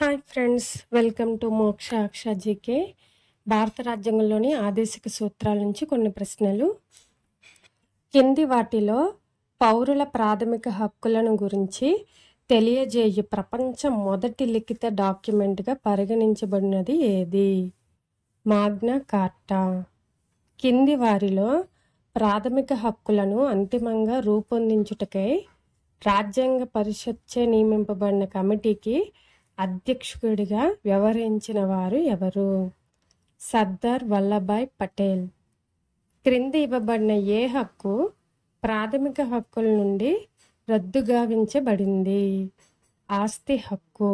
hi friends welcome to మోక్ష అక్ష GK భారత రాజ్యాంగంలోని ఆదేశిక సూత్రాల నుంచి కొన్ని ప్రశ్నలు కింది వాటిలో పౌరుల ప్రాథమిక హక్కులను గురించి తెలియజేయ ప్రపంచ మొదటి లిఖిత డాక్యుమెంట్గా పరిగణించబడినది ఏది మాగ్నా కార్టా కింది వారిలో ప్రాథమిక హక్కులను అంతిమంగా రూపొందించుటకై రాజ్యాంగ పరిషత్చే నియమింపబడిన కమిటీకి అధ్యక్షుడిగా వ్యవహరించిన వారు ఎవరు సర్దార్ వల్లభాయ్ పటేల్ క్రింద ఇవ్వబడిన ఏ హక్కు ప్రాథమిక హక్కుల నుండి రద్దుగావించబడింది ఆస్తి హక్కు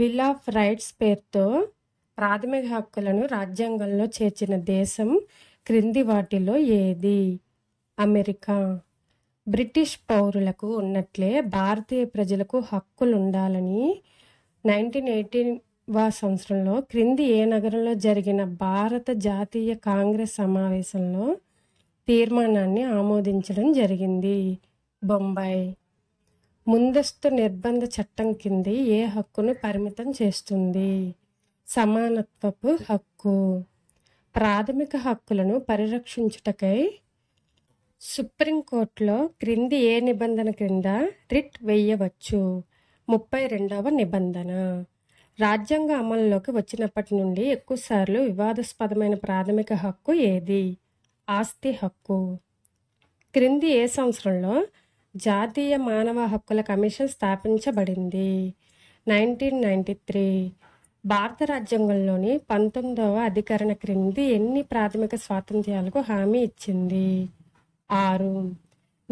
బిల్ ఆఫ్ రైట్స్ పేరుతో ప్రాథమిక హక్కులను రాజ్యాంగంలో చేర్చిన దేశం క్రింది వాటిలో ఏది అమెరికా బ్రిటిష్ పౌరులకు ఉన్నట్లే భారతీయ ప్రజలకు హక్కులు ఉండాలని నైన్టీన్ ఎయిటీన్ వ సంవత్సరంలో క్రింది ఏ నగరంలో జరిగిన భారత జాతీయ కాంగ్రెస్ సమావేశంలో తీర్మానాన్ని ఆమోదించడం జరిగింది బొంబాయి ముందస్తు నిర్బంధ చట్టం కింది ఏ హక్కును పరిమితం చేస్తుంది సమానత్వపు హక్కు ప్రాథమిక హక్కులను పరిరక్షించుటకై సుప్రీంకోర్టులో క్రింది ఏ నిబంధన క్రింద రిట్ వేయవచ్చు ముప్పై రెండవ నిబంధన రాజ్యాంగ అమల్లోకి వచ్చినప్పటి నుండి ఎక్కువసార్లు వివాదాస్పదమైన ప్రాథమిక హక్కు ఏది ఆస్తి హక్కు క్రింది ఏ సంవత్సరంలో జాతీయ మానవ హక్కుల కమిషన్ స్థాపించబడింది నైన్టీన్ నైంటీ త్రీ భారత రాజ్యాంగంలోని పంతొమ్మిదవ అధికరణ క్రింది ఎన్ని ప్రాథమిక స్వాతంత్ర్యాలకు హామీ ఇచ్చింది ఆరు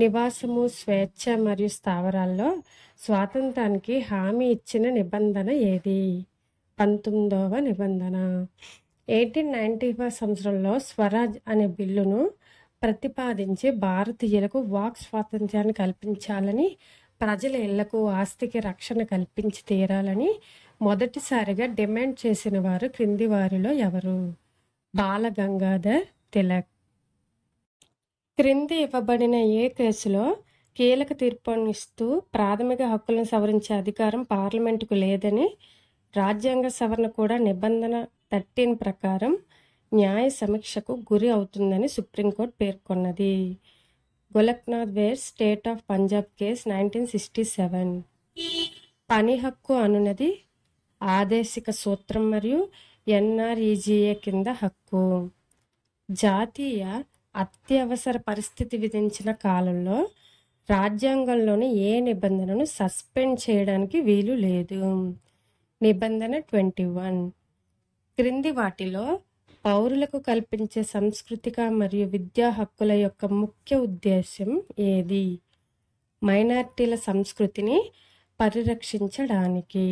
నివాసము స్వేచ్ఛ మరియు స్థావరాల్లో స్వాతంత్రానికి హామీ ఇచ్చిన నిబంధన ఏది పంతొమ్మిదవ నిబంధన ఎయిటీన్ నైంటీ ఫైవ్ సంవత్సరంలో స్వరాజ్ అనే బిల్లును ప్రతిపాదించి భారతీయులకు వాక్ స్వాతంత్రాన్ని కల్పించాలని ప్రజల ఇళ్లకు ఆస్తికి రక్షణ కల్పించి తీరాలని మొదటిసారిగా డిమాండ్ చేసిన వారు క్రింది వారిలో ఎవరు బాలగంగాధర్ తిలక్ క్రింది ఇవ్వబడిన ఏ కేసులో కీలక ఇస్తూ ప్రాథమిక హక్కులను సవరించే అధికారం పార్లమెంటుకు లేదని రాజ్యాంగ సవరణ కూడా నిబంధన థర్టీన్ ప్రకారం న్యాయ సమీక్షకు గురి అవుతుందని సుప్రీంకోర్టు పేర్కొన్నది గులక్నాథ్ వేర్ state of Punjab case nineteen sixty seven పని హక్కు అనున్నది ఆదేశిక సూత్రం మరియు ఎన్ఆర్ఈజీఏ కింద హక్కు జాతీయ అత్యవసర పరిస్థితి విధించిన కాలంలో రాజ్యాంగంలోని ఏ నిబంధనను సస్పెండ్ చేయడానికి వీలు లేదు నిబంధన ట్వంటీ వన్ క్రింది వాటిలో పౌరులకు కల్పించే సాంస్కృతిక మరియు విద్యా హక్కుల యొక్క ముఖ్య ఉద్దేశం ఏది మైనార్టీల సంస్కృతిని పరిరక్షించడానికి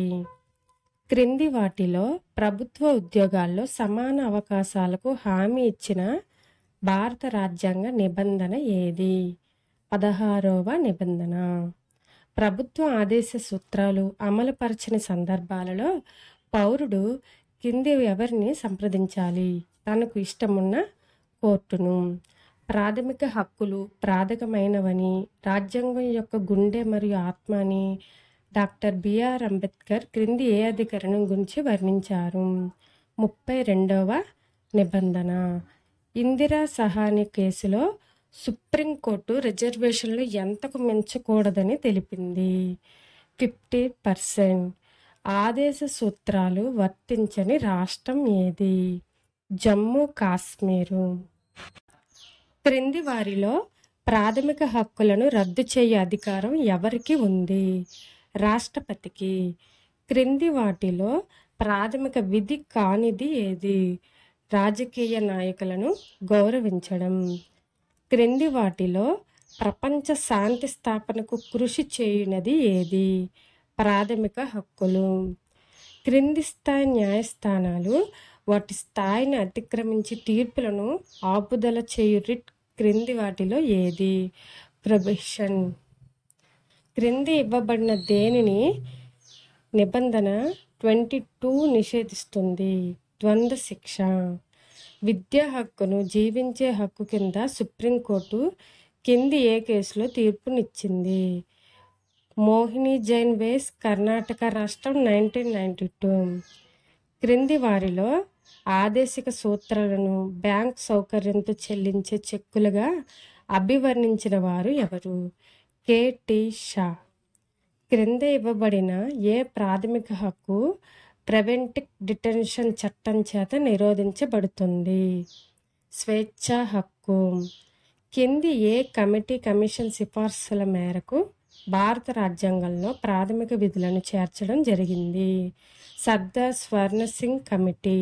క్రింది వాటిలో ప్రభుత్వ ఉద్యోగాల్లో సమాన అవకాశాలకు హామీ ఇచ్చిన భారత రాజ్యాంగ నిబంధన ఏది పదహారవ నిబంధన ప్రభుత్వ ఆదేశ సూత్రాలు అమలుపరచని సందర్భాలలో పౌరుడు కింది ఎవరిని సంప్రదించాలి తనకు ఇష్టమున్న కోర్టును ప్రాథమిక హక్కులు ప్రాధకమైనవని రాజ్యాంగం యొక్క గుండె మరియు ఆత్మ అని డాక్టర్ బిఆర్ అంబేద్కర్ క్రింది ఏ అధికరణం గురించి వర్ణించారు ముప్పై రెండవ నిబంధన ఇందిరా సహాని కేసులో సుప్రీంకోర్టు రిజర్వేషన్లు ఎంతకు మించకూడదని తెలిపింది ఫిఫ్టీ పర్సెంట్ ఆదేశ సూత్రాలు వర్తించని రాష్ట్రం ఏది జమ్మూ కాశ్మీరు క్రింది వారిలో ప్రాథమిక హక్కులను రద్దు చేయ అధికారం ఎవరికి ఉంది రాష్ట్రపతికి క్రింది వాటిలో ప్రాథమిక విధి కానిది ఏది రాజకీయ నాయకులను గౌరవించడం క్రింది వాటిలో ప్రపంచ శాంతి స్థాపనకు కృషి చేయునది ఏది ప్రాథమిక హక్కులు క్రింది స్థాయి న్యాయస్థానాలు వాటి స్థాయిని అతిక్రమించి తీర్పులను ఆపుదల చేయు రిట్ క్రింది వాటిలో ఏది ప్రొబిషన్ క్రింది ఇవ్వబడిన దేనిని నిబంధన ట్వంటీ టూ నిషేధిస్తుంది ద్వంద్వ శిక్ష విద్యా హక్కును జీవించే హక్కు కింద సుప్రీంకోర్టు కింది ఏ కేసులో తీర్పునిచ్చింది మోహిని జైన్ వేస్ కర్ణాటక రాష్ట్రం నైన్టీన్ నైంటీ టూ క్రింది వారిలో ఆదేశిక సూత్రాలను బ్యాంక్ సౌకర్యంతో చెల్లించే చెక్కులుగా అభివర్ణించిన వారు ఎవరు కేటీ షా క్రింద ఇవ్వబడిన ఏ ప్రాథమిక హక్కు ప్రివెంటివ్ డిటెన్షన్ చట్టం చేత నిరోధించబడుతుంది స్వేచ్ఛ హక్కు కింది ఏ కమిటీ కమిషన్ సిఫార్సుల మేరకు భారత రాజ్యాంగంలో ప్రాథమిక విధులను చేర్చడం జరిగింది సర్దార్ స్వర్ణ సింగ్ కమిటీ